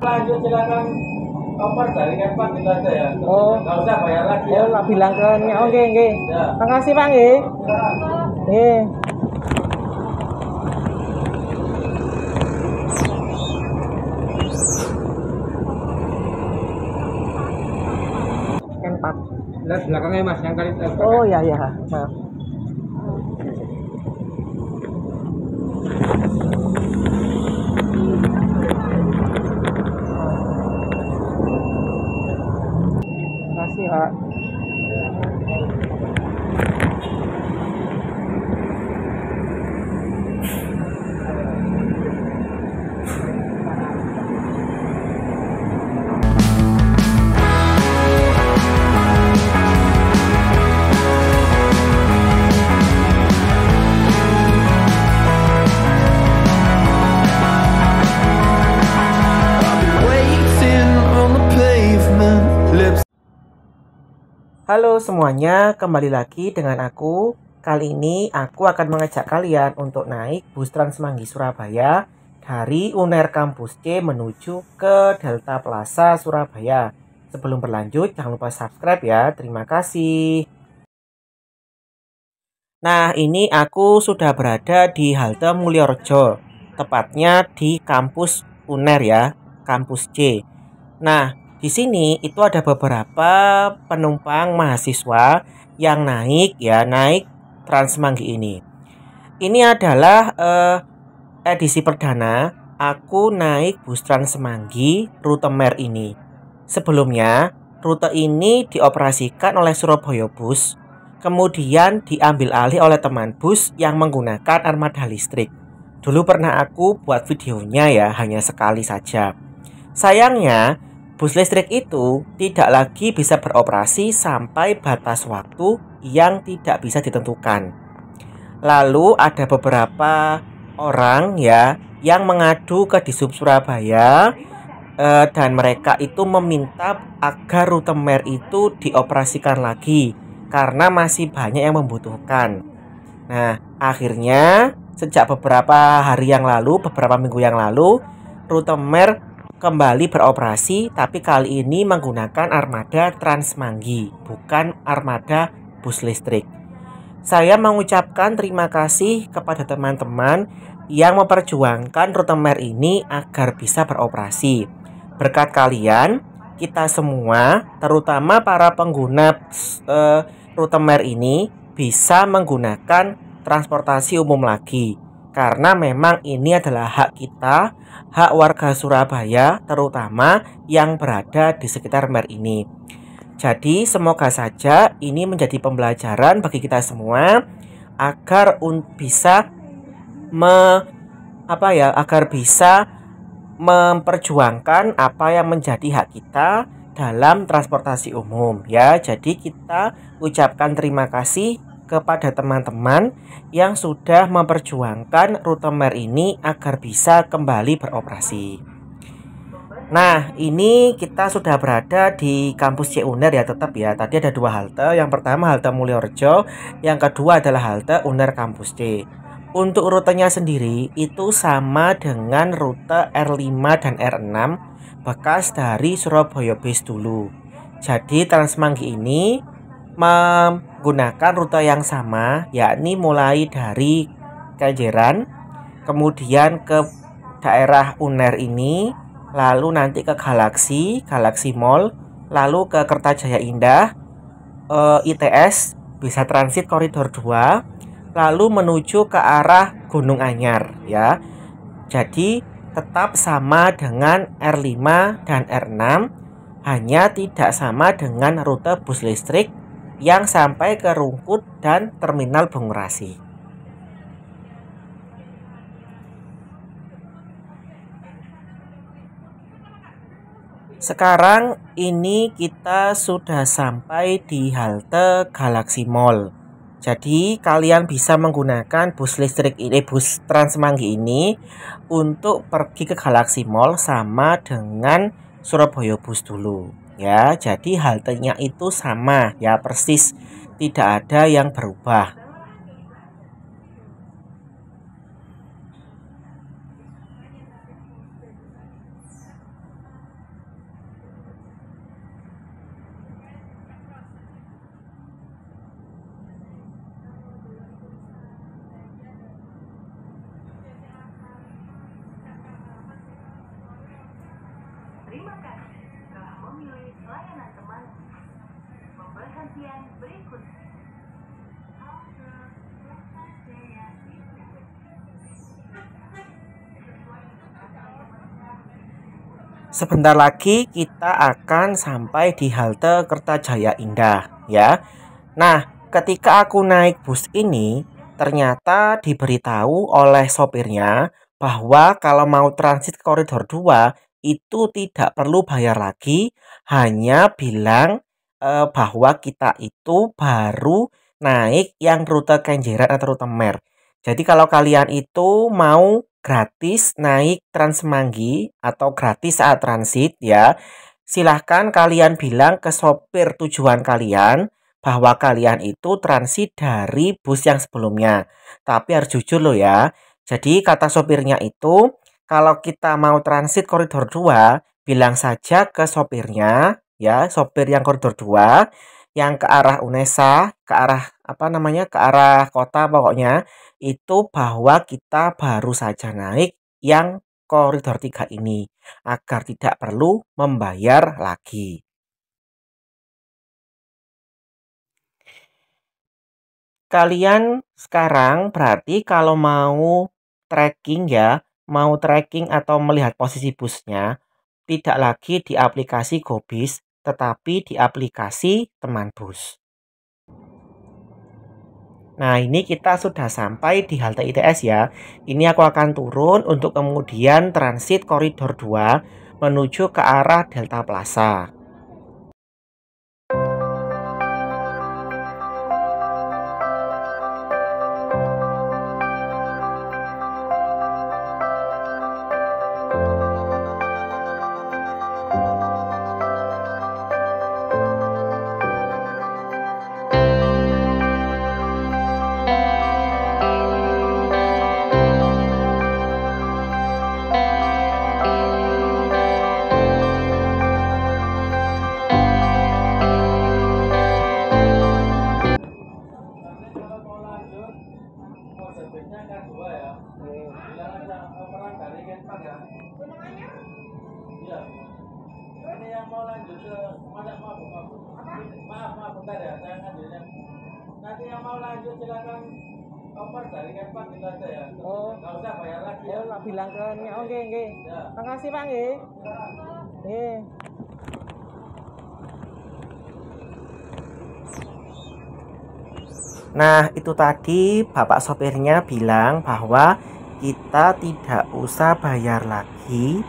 lanjut silakan koper dari Kempan kita aja ya oh nggak usah bayar lagi ya oh, nggak bilang ke oke oke okay, makasih pak nggih nggih Kempat. Belakangnya mas, yang kali. Oh iya iya. Maaf. Halo semuanya, kembali lagi dengan aku. Kali ini aku akan mengajak kalian untuk naik bus Trans Semanggi Surabaya dari UNER Kampus C menuju ke Delta Plaza Surabaya. Sebelum berlanjut, jangan lupa subscribe ya. Terima kasih. Nah, ini aku sudah berada di halte Mulyorejo, tepatnya di kampus UNER ya, kampus C. Nah, di sini itu ada beberapa penumpang mahasiswa yang naik ya, naik Transmanggi ini. Ini adalah eh, edisi perdana aku naik bus Transmanggi rute Mer ini. Sebelumnya, rute ini dioperasikan oleh Surabaya Bus, kemudian diambil alih oleh teman bus yang menggunakan armada listrik. Dulu pernah aku buat videonya ya, hanya sekali saja. Sayangnya, bus listrik itu tidak lagi bisa beroperasi sampai batas waktu yang tidak bisa ditentukan. Lalu ada beberapa orang ya yang mengadu ke Disub Surabaya eh, dan mereka itu meminta agar rute mer itu dioperasikan lagi karena masih banyak yang membutuhkan. Nah, akhirnya sejak beberapa hari yang lalu, beberapa minggu yang lalu, rute mer kembali beroperasi tapi kali ini menggunakan armada Transmanggi bukan armada bus listrik. Saya mengucapkan terima kasih kepada teman-teman yang memperjuangkan rute mer ini agar bisa beroperasi. Berkat kalian, kita semua, terutama para pengguna eh, rute mer ini bisa menggunakan transportasi umum lagi karena memang ini adalah hak kita, hak warga Surabaya terutama yang berada di sekitar Mer ini. Jadi semoga saja ini menjadi pembelajaran bagi kita semua agar bisa me, apa ya agar bisa memperjuangkan apa yang menjadi hak kita dalam transportasi umum ya. Jadi kita ucapkan terima kasih kepada teman-teman yang sudah memperjuangkan rute mer ini agar bisa kembali beroperasi. Nah, ini kita sudah berada di kampus C Uner ya tetap ya. Tadi ada dua halte. Yang pertama halte Mulyorejo, yang kedua adalah halte Uner Kampus C. Untuk rutenya sendiri itu sama dengan rute R5 dan R6 bekas dari Surabaya Base dulu. Jadi Transmanggi ini gunakan rute yang sama yakni mulai dari Kajeran, kemudian ke daerah Uner ini lalu nanti ke Galaxy, Galaxy Mall, lalu ke Kertajaya Indah, e, eh, ITS bisa transit koridor 2, lalu menuju ke arah Gunung Anyar ya. Jadi tetap sama dengan R5 dan R6, hanya tidak sama dengan rute bus listrik yang sampai ke Rungkut dan Terminal Bungurasi. Sekarang ini kita sudah sampai di halte Galaxy Mall. Jadi kalian bisa menggunakan bus listrik ini, eh, bus Transmanggi ini untuk pergi ke Galaxy Mall sama dengan Surabaya Bus dulu ya jadi haltenya itu sama ya persis tidak ada yang berubah Sebentar lagi kita akan sampai di halte Kertajaya Indah ya. Nah, ketika aku naik bus ini, ternyata diberitahu oleh sopirnya bahwa kalau mau transit ke koridor 2 itu tidak perlu bayar lagi, hanya bilang eh, bahwa kita itu baru naik yang rute Kenjeran atau rute Mer. Jadi kalau kalian itu mau gratis naik Transmanggi atau gratis saat transit ya. Silahkan kalian bilang ke sopir tujuan kalian bahwa kalian itu transit dari bus yang sebelumnya. Tapi harus jujur loh ya. Jadi kata sopirnya itu kalau kita mau transit koridor 2 bilang saja ke sopirnya ya, sopir yang koridor 2 yang ke arah UNESA, ke arah apa namanya, ke arah kota pokoknya itu bahwa kita baru saja naik yang koridor 3 ini agar tidak perlu membayar lagi. Kalian sekarang berarti kalau mau tracking ya, mau tracking atau melihat posisi busnya, tidak lagi di aplikasi GoBis, tetapi di aplikasi teman bus. Nah, ini kita sudah sampai di halte ITS ya. Ini aku akan turun untuk kemudian transit koridor 2 menuju ke arah Delta Plaza. tak bilang ke oh, nggih oke nggih ya. makasih Pak nggih nggih Nah, itu tadi bapak sopirnya bilang bahwa kita tidak usah bayar lagi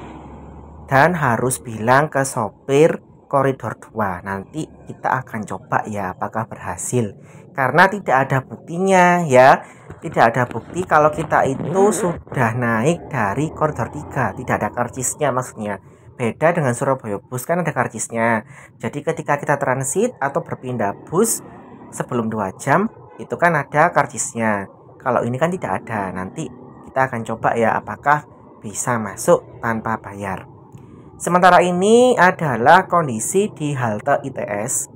dan harus bilang ke sopir koridor 2. Nanti kita akan coba ya apakah berhasil karena tidak ada buktinya ya tidak ada bukti kalau kita itu sudah naik dari koridor 3 tidak ada karcisnya maksudnya beda dengan Surabaya bus kan ada karcisnya jadi ketika kita transit atau berpindah bus sebelum 2 jam itu kan ada karcisnya kalau ini kan tidak ada nanti kita akan coba ya apakah bisa masuk tanpa bayar sementara ini adalah kondisi di halte ITS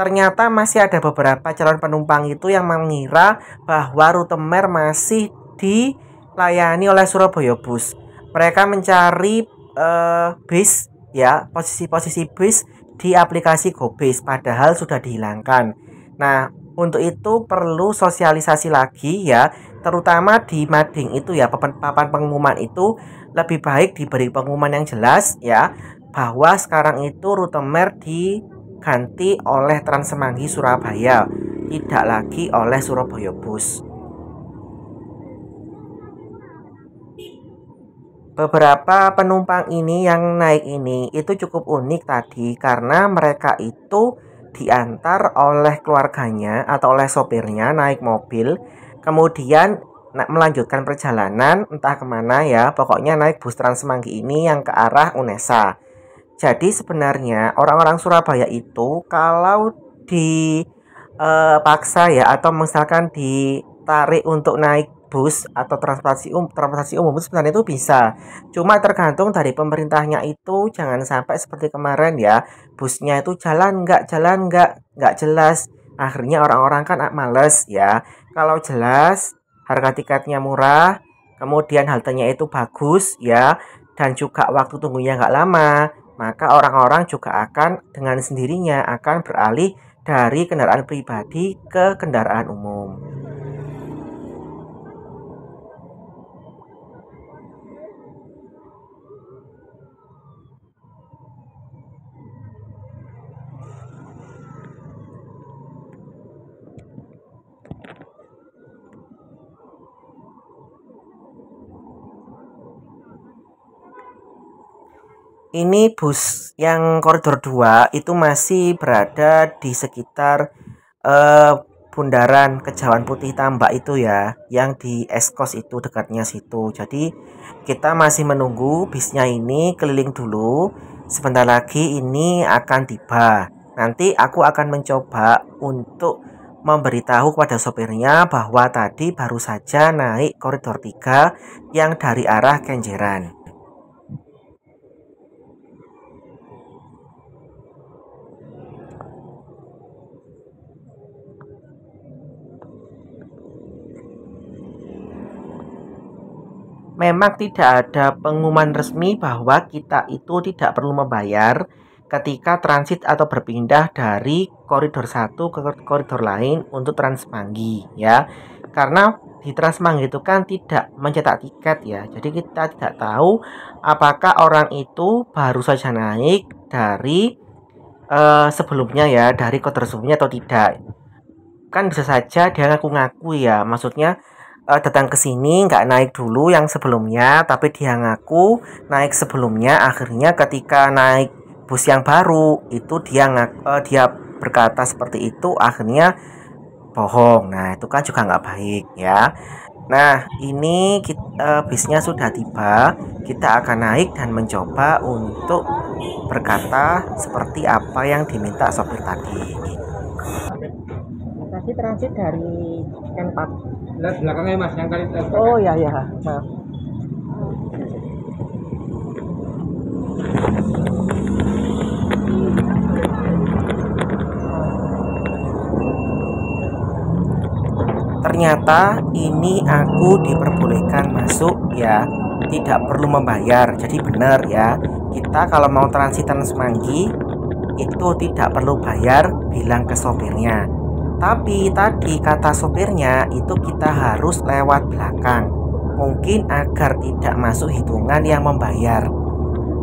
ternyata masih ada beberapa calon penumpang itu yang mengira bahwa rute mer masih dilayani oleh Surabaya Bus. Mereka mencari uh, bis ya, posisi-posisi bis di aplikasi GoBis padahal sudah dihilangkan. Nah, untuk itu perlu sosialisasi lagi ya, terutama di mading itu ya papan pengumuman itu lebih baik diberi pengumuman yang jelas ya bahwa sekarang itu rute mer di ganti oleh Trans Semanggi Surabaya, tidak lagi oleh Surabaya Bus. Beberapa penumpang ini yang naik ini itu cukup unik tadi karena mereka itu diantar oleh keluarganya atau oleh sopirnya naik mobil kemudian melanjutkan perjalanan entah kemana ya pokoknya naik bus Trans Semanggi ini yang ke arah UNESA jadi sebenarnya orang-orang Surabaya itu kalau dipaksa eh, ya atau misalkan ditarik untuk naik bus atau transportasi umum transportasi umum sebenarnya itu bisa. Cuma tergantung dari pemerintahnya itu jangan sampai seperti kemarin ya busnya itu jalan nggak jalan nggak nggak jelas. Akhirnya orang-orang kan ah, males ya. Kalau jelas harga tiketnya murah, kemudian haltenya itu bagus ya dan juga waktu tunggunya nggak lama maka orang-orang juga akan dengan sendirinya akan beralih dari kendaraan pribadi ke kendaraan umum. ini bus yang koridor 2 itu masih berada di sekitar uh, bundaran Kejawan Putih Tambak itu ya yang di Eskos itu dekatnya situ jadi kita masih menunggu bisnya ini keliling dulu sebentar lagi ini akan tiba nanti aku akan mencoba untuk memberitahu kepada sopirnya bahwa tadi baru saja naik koridor 3 yang dari arah Kenjeran memang tidak ada pengumuman resmi bahwa kita itu tidak perlu membayar ketika transit atau berpindah dari koridor satu ke koridor lain untuk Transmanggi ya. Karena di Transmanggi itu kan tidak mencetak tiket ya. Jadi kita tidak tahu apakah orang itu baru saja naik dari uh, sebelumnya ya, dari koridor sebelumnya atau tidak. Kan bisa saja dia ngaku-ngaku ya. Maksudnya uh, datang ke sini nggak naik dulu yang sebelumnya tapi dia ngaku naik sebelumnya akhirnya ketika naik bus yang baru itu dia ngaku, uh, eh, dia berkata seperti itu akhirnya bohong nah itu kan juga nggak baik ya nah ini kita, uh, eh, bisnya sudah tiba kita akan naik dan mencoba untuk berkata seperti apa yang diminta sopir tadi gitu. tadi transit dari n lihat belakangnya mas yang kali eh, oh ya ya maaf ternyata ini aku diperbolehkan masuk ya tidak perlu membayar jadi benar ya kita kalau mau transitan semanggi itu tidak perlu bayar bilang ke sopirnya tapi tadi kata sopirnya itu kita harus lewat belakang Mungkin agar tidak masuk hitungan yang membayar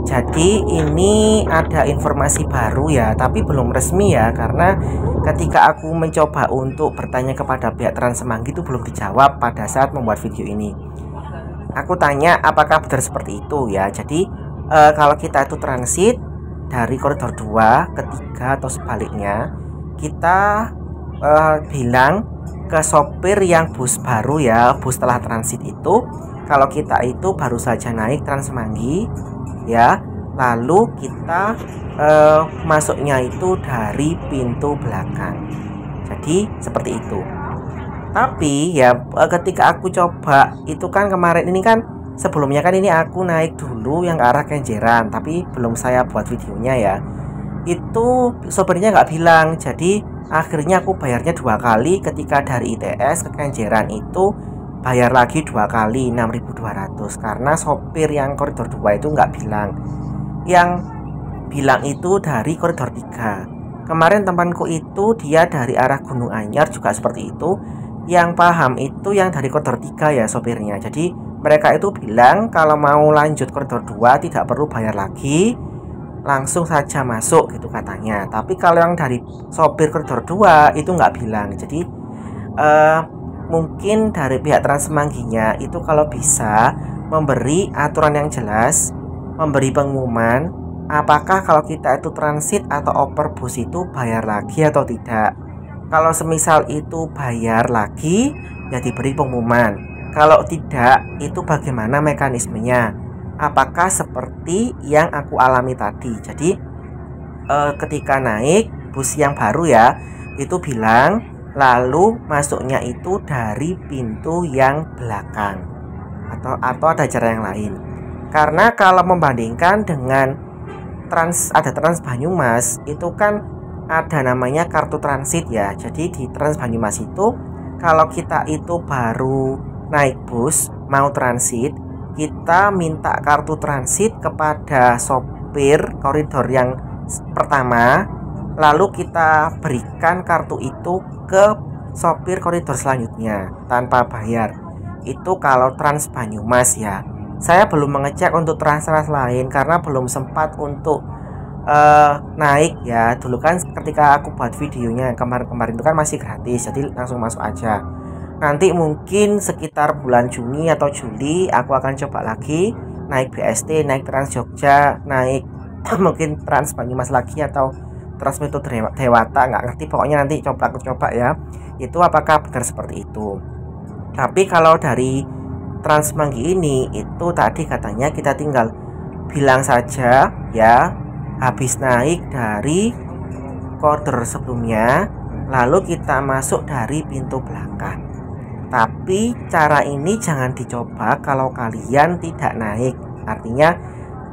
Jadi ini ada informasi baru ya Tapi belum resmi ya Karena ketika aku mencoba untuk bertanya kepada pihak Trans Semanggi itu belum dijawab pada saat membuat video ini Aku tanya apakah benar seperti itu ya Jadi e, kalau kita itu transit dari koridor 2 ke atau sebaliknya kita uh, bilang ke sopir yang bus baru ya bus telah transit itu kalau kita itu baru saja naik Transmanggi ya lalu kita uh, masuknya itu dari pintu belakang jadi seperti itu tapi ya eh, ketika aku coba itu kan kemarin ini kan sebelumnya kan ini aku naik dulu yang ke arah Kenjeran tapi belum saya buat videonya ya itu sopirnya nggak bilang jadi akhirnya aku bayarnya dua kali ketika dari ITS ke Kenjeran itu bayar lagi dua kali 6200 karena sopir yang koridor 2 itu nggak bilang yang bilang itu dari koridor 3 kemarin temanku itu dia dari arah Gunung Anyar juga seperti itu yang paham itu yang dari koridor 3 ya sopirnya jadi mereka itu bilang kalau mau lanjut koridor 2 tidak perlu bayar lagi langsung saja masuk gitu katanya tapi kalau yang dari sopir koridor 2 itu nggak bilang jadi uh, mungkin dari pihak Transmangginya itu kalau bisa memberi aturan yang jelas memberi pengumuman apakah kalau kita itu transit atau oper bus itu bayar lagi atau tidak kalau semisal itu bayar lagi ya diberi pengumuman kalau tidak itu bagaimana mekanismenya apakah seperti yang aku alami tadi. Jadi eh, ketika naik bus yang baru ya, itu bilang lalu masuknya itu dari pintu yang belakang atau atau ada cara yang lain. Karena kalau membandingkan dengan trans ada Trans Banyumas itu kan ada namanya kartu transit ya. Jadi di Trans Banyumas itu kalau kita itu baru naik bus mau transit kita minta kartu transit kepada sopir koridor yang pertama lalu kita berikan kartu itu ke sopir koridor selanjutnya tanpa bayar itu kalau Trans Banyumas ya saya belum mengecek untuk trans-trans lain karena belum sempat untuk uh, naik ya dulu kan ketika aku buat videonya kemarin-kemarin itu kan masih gratis jadi langsung masuk aja nanti mungkin sekitar bulan Juni atau Juli aku akan coba lagi naik BST, naik Trans Jogja, naik mungkin Trans Banyumas lagi atau Trans Metro Dewata nggak ngerti pokoknya nanti coba aku coba ya itu apakah benar seperti itu tapi kalau dari Trans Manggi ini itu tadi katanya kita tinggal bilang saja ya habis naik dari quarter sebelumnya lalu kita masuk dari pintu belakang tapi cara ini jangan dicoba kalau kalian tidak naik. Artinya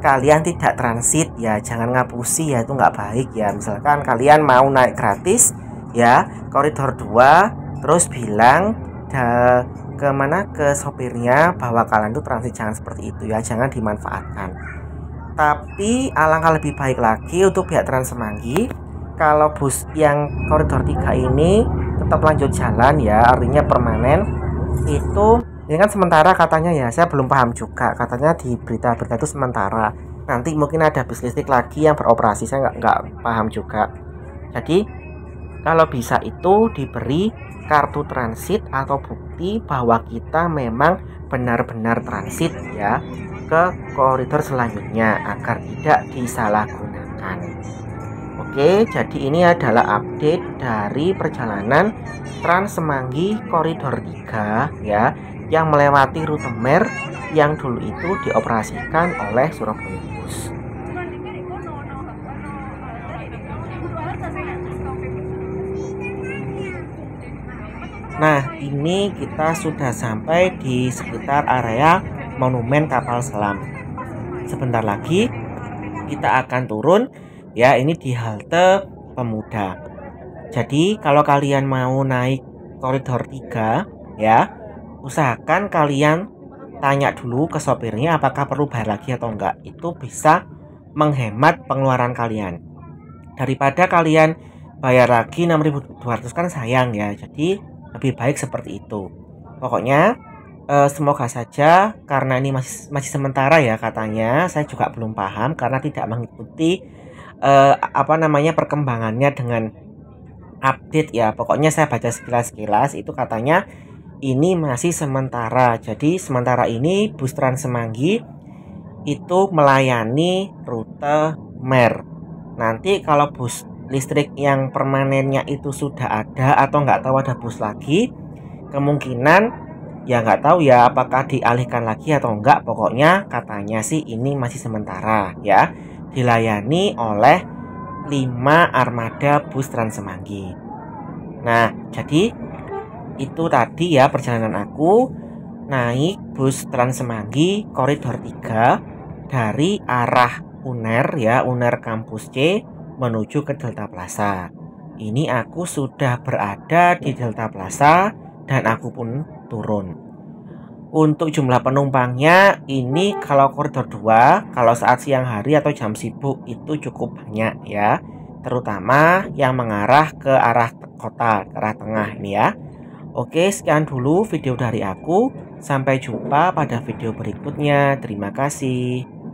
kalian tidak transit ya, jangan ngapusi ya itu nggak baik ya. Misalkan kalian mau naik gratis ya koridor 2 terus bilang ke mana ke sopirnya bahwa kalian tuh transit jangan seperti itu ya, jangan dimanfaatkan. Tapi alangkah lebih baik lagi untuk pihak Trans Semanggi kalau bus yang koridor 3 ini tetap lanjut jalan ya artinya permanen itu ini kan sementara katanya ya saya belum paham juga katanya di berita-berita itu sementara nanti mungkin ada bis listrik lagi yang beroperasi saya nggak nggak paham juga jadi kalau bisa itu diberi kartu transit atau bukti bahwa kita memang benar-benar transit ya ke koridor selanjutnya agar tidak disalahgunakan. Oke, jadi ini adalah update dari perjalanan Trans Semanggi Koridor 3 ya, yang melewati rute Mer yang dulu itu dioperasikan oleh Surabaya Bus. Nah, ini kita sudah sampai di sekitar area Monumen Kapal Selam. Sebentar lagi kita akan turun ya ini di halte pemuda jadi kalau kalian mau naik koridor 3 ya usahakan kalian tanya dulu ke sopirnya apakah perlu bayar lagi atau enggak itu bisa menghemat pengeluaran kalian daripada kalian bayar lagi 6200 kan sayang ya jadi lebih baik seperti itu pokoknya eh, semoga saja karena ini masih masih sementara ya katanya saya juga belum paham karena tidak mengikuti uh, apa namanya perkembangannya dengan update ya pokoknya saya baca sekilas-sekilas itu katanya ini masih sementara jadi sementara ini bus Trans Semanggi itu melayani rute Mer nanti kalau bus listrik yang permanennya itu sudah ada atau nggak tahu ada bus lagi kemungkinan ya nggak tahu ya apakah dialihkan lagi atau enggak pokoknya katanya sih ini masih sementara ya dilayani oleh 5 armada bus Trans Semanggi. Nah, jadi itu tadi ya perjalanan aku naik bus Trans Semanggi koridor 3 dari arah UNER ya, UNER kampus C menuju ke Delta Plaza. Ini aku sudah berada di Delta Plaza dan aku pun turun. Untuk jumlah penumpangnya ini kalau koridor 2 kalau saat siang hari atau jam sibuk itu cukup banyak ya. Terutama yang mengarah ke arah kota, ke arah tengah ini ya. Oke, sekian dulu video dari aku. Sampai jumpa pada video berikutnya. Terima kasih.